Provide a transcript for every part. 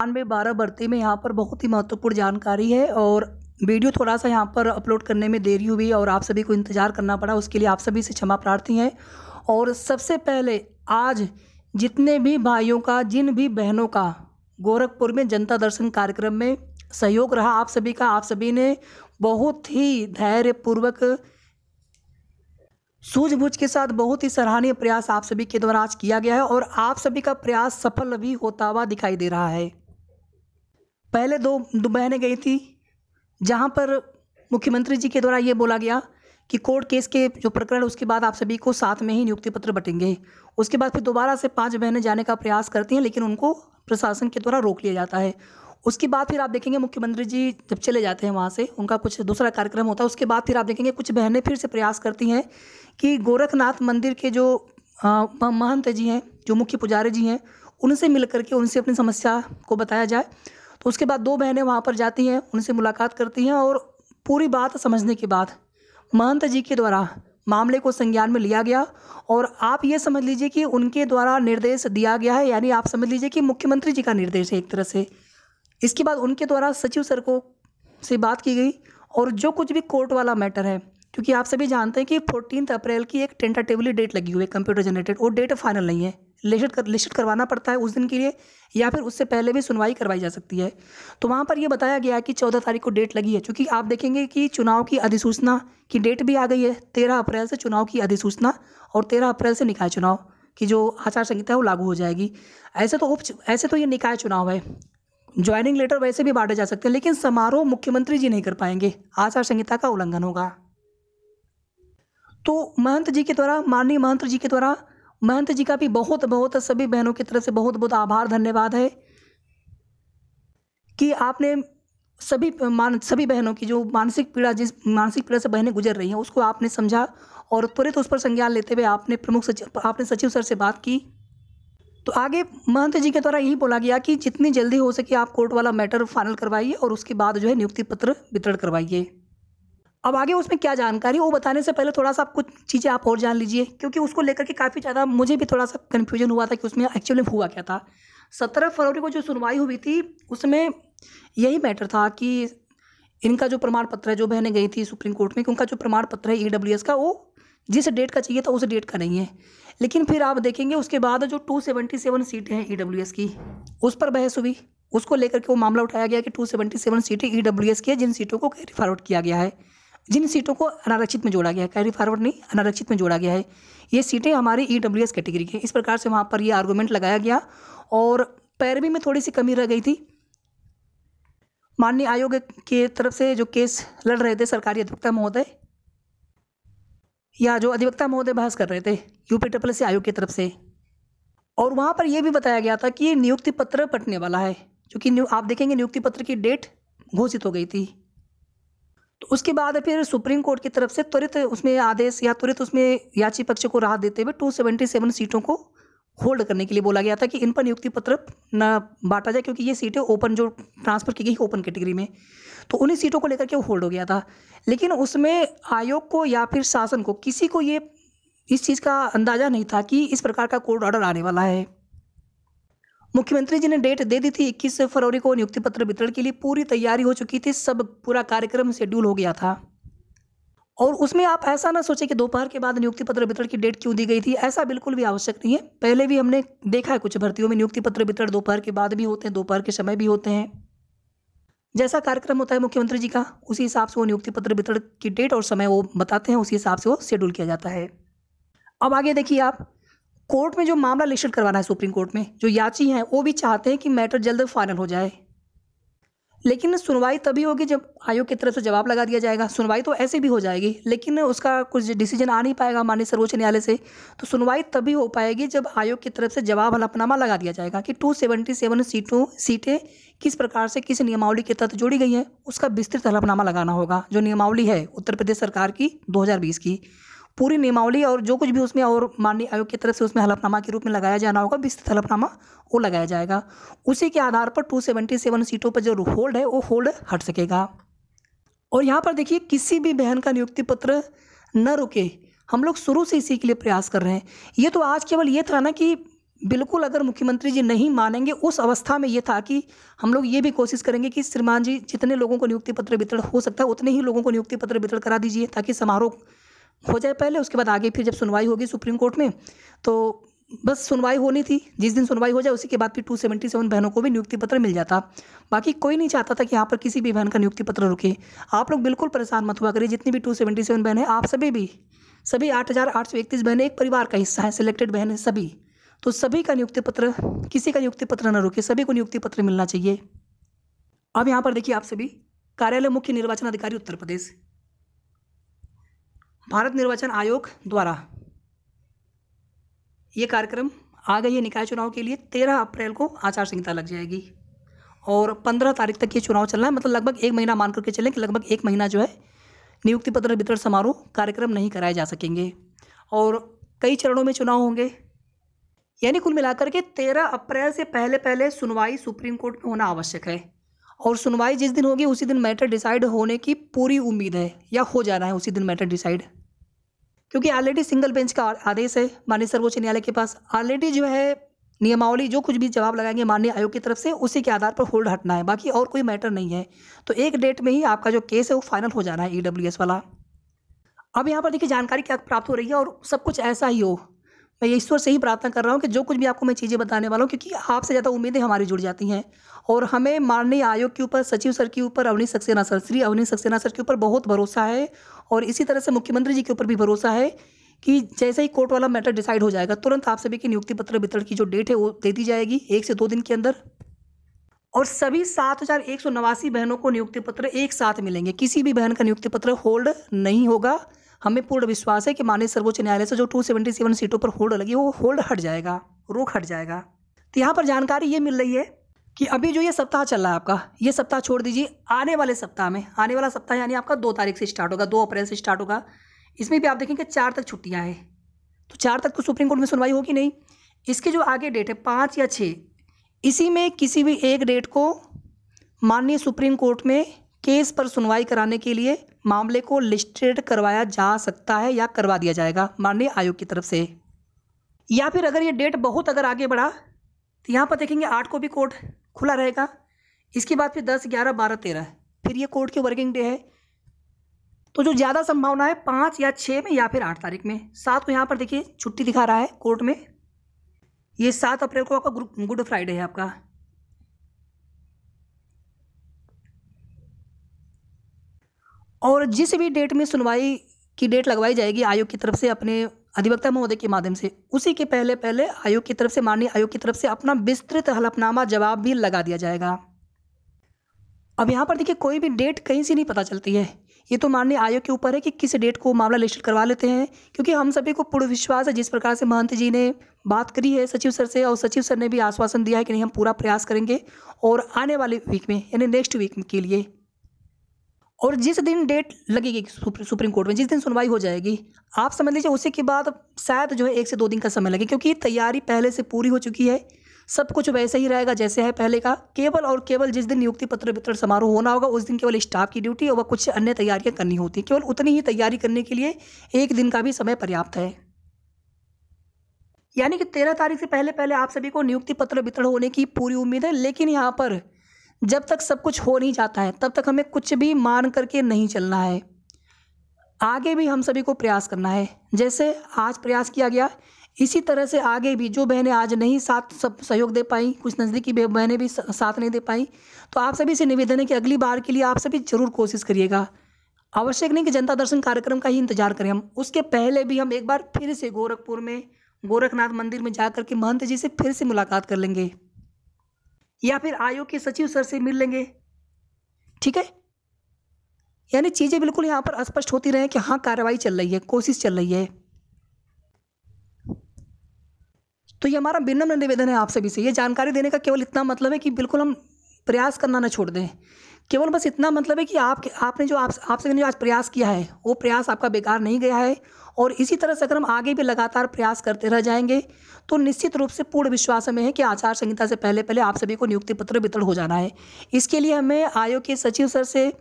बानवे बारह भर्ती में यहाँ पर बहुत ही महत्वपूर्ण जानकारी है और वीडियो थोड़ा सा यहाँ पर अपलोड करने में देरी हुई और आप सभी को इंतज़ार करना पड़ा उसके लिए आप सभी से क्षमा प्रार्थी हैं और सबसे पहले आज जितने भी भाइयों का जिन भी बहनों का गोरखपुर में जनता दर्शन कार्यक्रम में सहयोग रहा आप सभी का आप सभी ने बहुत ही धैर्यपूर्वक सूझबूझ के साथ बहुत ही सराहनीय प्रयास आप सभी के द्वारा आज किया गया है और आप सभी का प्रयास सफल भी होता हुआ दिखाई दे रहा है पहले दो दो बहनें गई थी जहाँ पर मुख्यमंत्री जी के द्वारा ये बोला गया कि कोर्ट केस के जो प्रकरण उसके बाद आप सभी को साथ में ही नियुक्ति पत्र बटेंगे उसके बाद फिर दोबारा से पांच बहनें जाने का प्रयास करती हैं लेकिन उनको प्रशासन के द्वारा रोक लिया जाता है उसके बाद फिर आप देखेंगे मुख्यमंत्री जी जब चले जाते हैं वहाँ से उनका कुछ दूसरा कार्यक्रम होता है उसके बाद फिर आप देखेंगे कुछ बहनें फिर से प्रयास करती हैं कि गोरखनाथ मंदिर के जो महंत जी हैं जो मुख्य पुजारी जी हैं उनसे मिल करके उनसे अपनी समस्या को बताया जाए तो उसके बाद दो बहनें वहाँ पर जाती हैं उनसे मुलाकात करती हैं और पूरी बात समझने के बाद महंत जी के द्वारा मामले को संज्ञान में लिया गया और आप ये समझ लीजिए कि उनके द्वारा निर्देश दिया गया है यानी आप समझ लीजिए कि मुख्यमंत्री जी का निर्देश है एक तरह से इसके बाद उनके द्वारा सचिव सर को से बात की गई और जो कुछ भी कोर्ट वाला मैटर है क्योंकि आप सभी जानते हैं कि फोर्टीन अप्रैल की एक टेंटाटिवली डेट लगी हुई है कंप्यूटर जनरेटेड वो डेट फाइनल नहीं है लिखित कर लिस्ट करवाना पड़ता है उस दिन के लिए या फिर उससे पहले भी सुनवाई करवाई जा सकती है तो वहाँ पर यह बताया गया है कि चौदह तारीख को डेट लगी है चूँकि आप देखेंगे कि चुनाव की अधिसूचना की डेट भी आ गई है तेरह अप्रैल से चुनाव की अधिसूचना और तेरह अप्रैल से निकाय चुनाव की जो आचार संहिता है वो लागू हो जाएगी ऐसे तो उप ऐसे तो ये निकाय चुनाव है ज्वाइनिंग लेटर वैसे भी बांटे जा सकते हैं लेकिन समारोह मुख्यमंत्री जी नहीं कर पाएंगे आचार संहिता का उल्लंघन होगा तो महंत जी के द्वारा माननीय महंत जी के द्वारा महंत जी का भी बहुत बहुत सभी बहनों की तरफ से बहुत बहुत आभार धन्यवाद है कि आपने सभी मान सभी बहनों की जो मानसिक पीड़ा जिस मानसिक पीड़ा से बहनें गुजर रही हैं उसको आपने समझा और त्वरित उस पर संज्ञान लेते हुए आपने प्रमुख सचिव आपने सचिव सर से बात की तो आगे महंत जी के द्वारा यही बोला गया कि जितनी जल्दी हो सके आप कोर्ट वाला मैटर फाइनल करवाइए और उसके बाद जो है नियुक्ति पत्र वितरण करवाइए अब आगे उसमें क्या जानकारी वो बताने से पहले थोड़ा सा आप कुछ चीज़ें आप और जान लीजिए क्योंकि उसको लेकर के काफ़ी ज़्यादा मुझे भी थोड़ा सा कन्फ्यूजन हुआ था कि उसमें एक्चुअली हुआ क्या था सत्रह फरवरी को जो सुनवाई हुई थी उसमें यही मैटर था कि इनका जो प्रमाण पत्र है जो बहने गई थी सुप्रीम कोर्ट में कि उनका जो प्रमाण पत्र है ई e का वो जिस डेट का चाहिए था उस डेट का नहीं है लेकिन फिर आप देखेंगे उसके बाद जो 277 सीटें हैं ई e की उस पर बहस हुई उसको लेकर के वो मामला उठाया गया कि 277 सीटें ई e की है जिन सीटों को रिफॉर्वर्ड किया गया है जिन सीटों को अनारक्षित में जोड़ा गया है कैरी फॉरवर्ड नहीं अनारक्षित में जोड़ा गया है ये सीटें हमारी ई डब्ल्यू एस कैटेगरी की इस प्रकार से वहाँ पर ये आर्गूमेंट लगाया गया और पैरवी में थोड़ी सी कमी रह गई थी माननीय आयोग के तरफ से जो केस लड़ रहे थे सरकारी अधिवक्ता महोदय या जो अधिवक्ता महोदय बहस कर रहे थे यूपी ट्रिपल सी आयोग की तरफ से और वहाँ पर यह भी बताया गया था कि ये नियुक्ति पत्र पटने वाला है क्योंकि आप देखेंगे नियुक्ति पत्र की डेट घोषित हो गई थी तो उसके बाद फिर सुप्रीम कोर्ट की तरफ से त्वरित उसमें आदेश या त्वरित उसमें याची पक्ष को राहत देते हुए टू सेवेंटी सेवन सीटों को होल्ड करने के लिए बोला गया था कि इन पर नियुक्ति पत्र न बांटा जाए क्योंकि ये सीटें ओपन जो ट्रांसफ़र की गई ओपन कैटेगरी में तो उन्हीं सीटों को लेकर के होल्ड हो गया था लेकिन उसमें आयोग को या फिर शासन को किसी को ये इस चीज़ का अंदाज़ा नहीं था कि इस प्रकार का कोर्ट ऑर्डर आने वाला है मुख्यमंत्री जी ने डेट दे दी थी इक्कीस फरवरी को नियुक्ति पत्र वितरण के लिए पूरी तैयारी हो चुकी थी सब पूरा कार्यक्रम शेड्यूल हो गया था और उसमें आप ऐसा ना सोचें कि दोपहर के बाद नियुक्ति पत्र वितरण की डेट क्यों दी गई थी ऐसा बिल्कुल भी आवश्यक नहीं है पहले भी हमने देखा है कुछ भर्तियों में नियुक्ति पत्र वितरण दोपहर के बाद भी होते हैं दोपहर के समय भी होते हैं जैसा कार्यक्रम होता है मुख्यमंत्री जी का उसी हिसाब से वो नियुक्ति पत्र वितरण की डेट और समय वो बताते हैं उसी हिसाब से वो शेड्यूल किया जाता है अब आगे देखिए आप कोर्ट में जो मामला लिस्ट करवाना है सुप्रीम कोर्ट में जो याची हैं वो भी चाहते हैं कि मैटर जल्द फाइनल हो जाए लेकिन सुनवाई तभी होगी जब आयोग की तरफ से जवाब लगा दिया जाएगा सुनवाई तो ऐसे भी हो जाएगी लेकिन उसका कुछ डिसीजन आ नहीं पाएगा माननीय सर्वोच्च न्यायालय से तो सुनवाई तभी हो पाएगी जब आयोग की तरफ से जवाब हलफनामा लगा दिया जाएगा कि 277 सीटों सीटें किस प्रकार से किस नियमावली के तहत जोड़ी गई हैं उसका विस्तृत हलफनामा लगाना होगा जो नियमावली है उत्तर प्रदेश सरकार की दो की पूरी नियमावली और जो कुछ भी उसमें और माननीय आयोग की तरफ से उसमें हलफनामा के रूप में लगाया जाना होगा विस्तृत हलफनामा वो लगाया जाएगा उसी के आधार पर टू सेवेंटी सेवन सीटों पर जो होल्ड है वो होल्ड हट सकेगा और यहाँ पर देखिए किसी भी बहन का नियुक्ति पत्र न रुके हम लोग शुरू से इसी के लिए प्रयास कर रहे हैं ये तो आज केवल ये था ना कि बिल्कुल अगर मुख्यमंत्री जी नहीं मानेंगे उस अवस्था में ये था कि हम लोग ये भी कोशिश करेंगे कि श्रीमान जी जितने लोगों को नियुक्ति पत्र वितरण हो सकता है उतने ही लोगों को नियुक्ति पत्र वितरण करा दीजिए ताकि समारोह हो जाए पहले उसके बाद आगे फिर जब सुनवाई होगी सुप्रीम कोर्ट में तो बस सुनवाई होनी थी जिस दिन सुनवाई हो जाए उसी के बाद फिर टू सेवेंटी सेवन बहनों को भी नियुक्ति पत्र मिल जाता बाकी कोई नहीं चाहता था कि यहाँ पर किसी भी बहन का नियुक्ति पत्र रुके आप लोग बिल्कुल परेशान मत हुआ करिए जितनी भी टू सेवेंटी सेवन बहन है आप सभी भी सभी आठ हज़ार आठ सौ इकतीस बहनें एक परिवार का हिस्सा है सिलेक्टेड बहन है सभी तो सभी का नियुक्ति पत्र किसी का नियुक्ति पत्र न रुके सभी को नियुक्ति पत्र मिलना चाहिए अब यहाँ पर देखिए आप सभी कार्यालय मुख्य निर्वाचन अधिकारी उत्तर प्रदेश भारत निर्वाचन आयोग द्वारा ये कार्यक्रम आ गई है निकाय चुनाव के लिए तेरह अप्रैल को आचार संहिता लग जाएगी और पंद्रह तारीख तक ये चुनाव चल रहा है मतलब लगभग एक महीना मान करके चलें कि लगभग एक महीना जो है नियुक्ति पत्र वितरण समारोह कार्यक्रम नहीं कराए जा सकेंगे और कई चरणों में चुनाव होंगे यानी कुल मिलाकर के तेरह अप्रैल से पहले पहले सुनवाई सुप्रीम कोर्ट में होना आवश्यक है और सुनवाई जिस दिन होगी उसी दिन मैटर डिसाइड होने की पूरी उम्मीद है या हो जाना है उसी दिन मैटर डिसाइड क्योंकि ऑलरेडी सिंगल बेंच का आदेश है माननीय सर्वोच्च न्यायालय के पास ऑलरेडी जो है नियमावली जो कुछ भी जवाब लगाएंगे माननीय आयोग की तरफ से उसी के आधार पर होल्ड हटना है बाकी और कोई मैटर नहीं है तो एक डेट में ही आपका जो केस है वो फाइनल हो जाना है ई e वाला अब यहाँ पर देखिए जानकारी क्या प्राप्त हो रही है और सब कुछ ऐसा ही हो मैं ईश्वर से ही प्रार्थना कर रहा हूँ कि जो कुछ भी आपको मैं चीज़ें बताने वाला हूँ क्योंकि आपसे ज़्यादा उम्मीदें हमारी जुड़ जाती हैं और हमें माननीय आयोग के ऊपर सचिव सर के ऊपर अवनी सक्सेना सर श्री अवनी सक्सेना सर के ऊपर बहुत भरोसा है और इसी तरह से मुख्यमंत्री जी के ऊपर भी भरोसा है कि जैसे ही कोर्ट वाला मैटर डिसाइड हो जाएगा तुरंत आप सभी की नियुक्ति पत्र वितरण की जो डेट है वो दे दी जाएगी एक से दो दिन के अंदर और सभी सात हज़ार एक सौ नवासी बहनों को नियुक्ति पत्र एक साथ मिलेंगे किसी भी बहन का नियुक्ति पत्र होल्ड नहीं होगा हमें पूर्ण विश्वास है कि माननीय सर्वोच्च न्यायालय से जो 277 सीटों पर होल्ड लगी वो होल्ड हट जाएगा रोक हट जाएगा तो यहाँ पर जानकारी ये मिल रही है कि अभी जो ये सप्ताह चल रहा है आपका ये सप्ताह छोड़ दीजिए आने वाले सप्ताह में आने वाला सप्ताह यानी आपका दो तारीख से स्टार्ट होगा दो अप्रैल से स्टार्ट होगा इसमें भी आप देखेंगे चार तक छुट्टियाँ हैं तो चार तक तो सुप्रीम कोर्ट में सुनवाई होगी नहीं इसके जो आगे डेट है पाँच या छः इसी में किसी भी एक डेट को माननीय सुप्रीम कोर्ट में केस पर सुनवाई कराने के लिए मामले को लिस्टेड करवाया जा सकता है या करवा दिया जाएगा माननीय आयोग की तरफ से या फिर अगर ये डेट बहुत अगर आगे बढ़ा तो यहाँ पर देखेंगे आठ को भी कोर्ट खुला रहेगा इसके बाद फिर दस ग्यारह बारह तेरह फिर ये कोर्ट की वर्किंग डे है तो जो ज़्यादा संभावना है पाँच या छः में या फिर आठ तारीख में सात को यहाँ पर देखिए छुट्टी दिखा रहा है कोर्ट में ये सात अप्रैल को आपका गुड फ्राइडे है आपका और जिस भी डेट में सुनवाई की डेट लगवाई जाएगी आयोग की तरफ से अपने अधिवक्ता महोदय के माध्यम से उसी के पहले पहले आयोग की तरफ से माननीय आयोग की तरफ से अपना विस्तृत हलफनामा जवाब भी लगा दिया जाएगा अब यहाँ पर देखिए कोई भी डेट कहीं से नहीं पता चलती है ये तो माननीय आयोग के ऊपर है कि किस डेट को मामला रजिस्टर करवा लेते हैं क्योंकि हम सभी को पूर्ण विश्वास है जिस प्रकार से महंत जी ने बात करी है सचिव सर से और सचिव सर ने भी आश्वासन दिया है कि नहीं हम पूरा प्रयास करेंगे और आने वाले वीक में यानी नेक्स्ट वीक के लिए और जिस दिन डेट लगेगी सुप्रीम कोर्ट में जिस दिन सुनवाई हो जाएगी आप समझ लीजिए उसी के बाद शायद जो है एक से दो दिन का समय लगे क्योंकि तैयारी पहले से पूरी हो चुकी है सब कुछ वैसे ही रहेगा जैसे है पहले का केवल और केवल जिस दिन नियुक्ति पत्र वितरण समारोह होना होगा उस दिन केवल स्टाफ की ड्यूटी और कुछ अन्य तैयारियां करनी होती केवल उतनी ही तैयारी करने के लिए एक दिन का भी समय पर्याप्त है यानी कि तेरह तारीख से पहले पहले आप सभी को नियुक्ति पत्र वितरण होने की पूरी उम्मीद है लेकिन यहाँ पर जब तक सब कुछ हो नहीं जाता है तब तक हमें कुछ भी मान करके नहीं चलना है आगे भी हम सभी को प्रयास करना है जैसे आज प्रयास किया गया इसी तरह से आगे भी जो बहनें आज नहीं साथ सब सहयोग दे पाई कुछ नज़दीकी बहनें भी साथ नहीं दे पाई तो आप सभी से निवेदन है कि अगली बार के लिए आप सभी ज़रूर कोशिश करिएगा आवश्यक नहीं कि जनता दर्शन कार्यक्रम का ही इंतजार करें हम उसके पहले भी हम एक बार फिर से गोरखपुर में गोरखनाथ मंदिर में जा के महंत जी से फिर से मुलाकात कर लेंगे या फिर आयोग के सचिव सर से मिल लेंगे ठीक है यानी चीज़ें बिल्कुल यहाँ पर स्पष्ट होती रहे कि हाँ कार्रवाई चल रही है कोशिश चल रही है तो ये हमारा विनम्र निवेदन है आप सभी से ये जानकारी देने का केवल इतना मतलब है कि बिल्कुल हम प्रयास करना ना छोड़ दें केवल बस इतना मतलब है कि आप आपने जो आप आपसे मैंने जो आज प्रयास किया है वो प्रयास आपका बेकार नहीं गया है और इसी तरह से अगर हम आगे भी लगातार प्रयास करते रह जाएंगे तो निश्चित रूप से पूर्ण विश्वास में है कि आचार संहिता से पहले पहले आप सभी को नियुक्ति पत्र वितरण हो जाना है इसके लिए हमें आयोग के सचिव सर से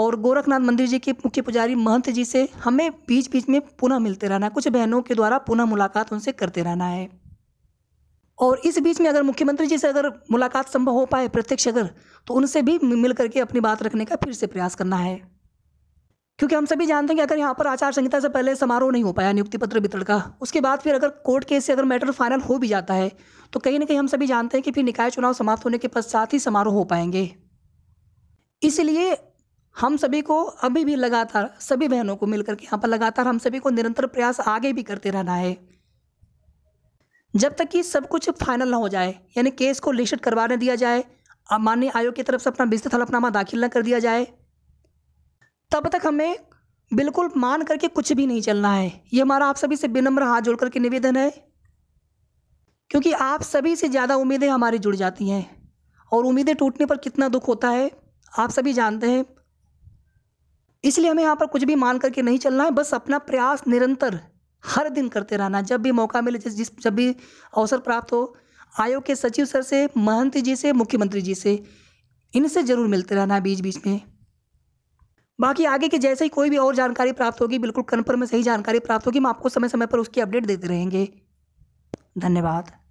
और गोरखनाथ मंदिर जी के मुख्य पुजारी महंत जी से हमें बीच बीच में पुनः मिलते रहना है कुछ बहनों के द्वारा पुनः मुलाकात उनसे करते रहना है और इस बीच में अगर मुख्यमंत्री जी से अगर मुलाकात संभव हो पाए प्रत्यक्ष अगर तो उनसे भी मिल करके अपनी बात रखने का फिर से प्रयास करना है क्योंकि हम सभी जानते हैं कि अगर यहाँ पर आचार संहिता से पहले समारोह नहीं हो पाया नियुक्ति पत्र वितरण का उसके बाद फिर अगर कोर्ट केस से अगर मैटर फाइनल हो भी जाता है तो कहीं ना कहीं हम सभी जानते हैं कि फिर निकाय चुनाव समाप्त होने के पश्चात ही समारोह हो पाएंगे इसलिए हम सभी को अभी भी लगातार सभी बहनों को मिलकर के यहाँ पर लगातार हम सभी को निरंतर प्रयास आगे भी करते रहना है जब तक कि सब कुछ फाइनल ना हो जाए यानी केस को करवा करवाने दिया जाए माननीय आयोग की तरफ से अपना विस्तृत हलफनामा दाखिल न कर दिया जाए तब तक हमें बिल्कुल मान करके कुछ भी नहीं चलना है ये हमारा आप सभी से विनम्र हाथ जोड़ करके निवेदन है क्योंकि आप सभी से ज़्यादा उम्मीदें हमारी जुड़ जाती हैं और उम्मीदें टूटने पर कितना दुख होता है आप सभी जानते हैं इसलिए हमें यहाँ पर कुछ भी मान करके नहीं चलना है बस अपना प्रयास निरंतर हर दिन करते रहना जब भी मौका मिले जिस, जिस जब भी अवसर प्राप्त हो आयोग के सचिव सर से महंत जी से मुख्यमंत्री जी से इनसे ज़रूर मिलते रहना बीच बीच में बाकी आगे की जैसे ही कोई भी और जानकारी प्राप्त होगी बिल्कुल कन्फर्म में सही जानकारी प्राप्त होगी हम आपको समय समय पर उसकी अपडेट देते रहेंगे धन्यवाद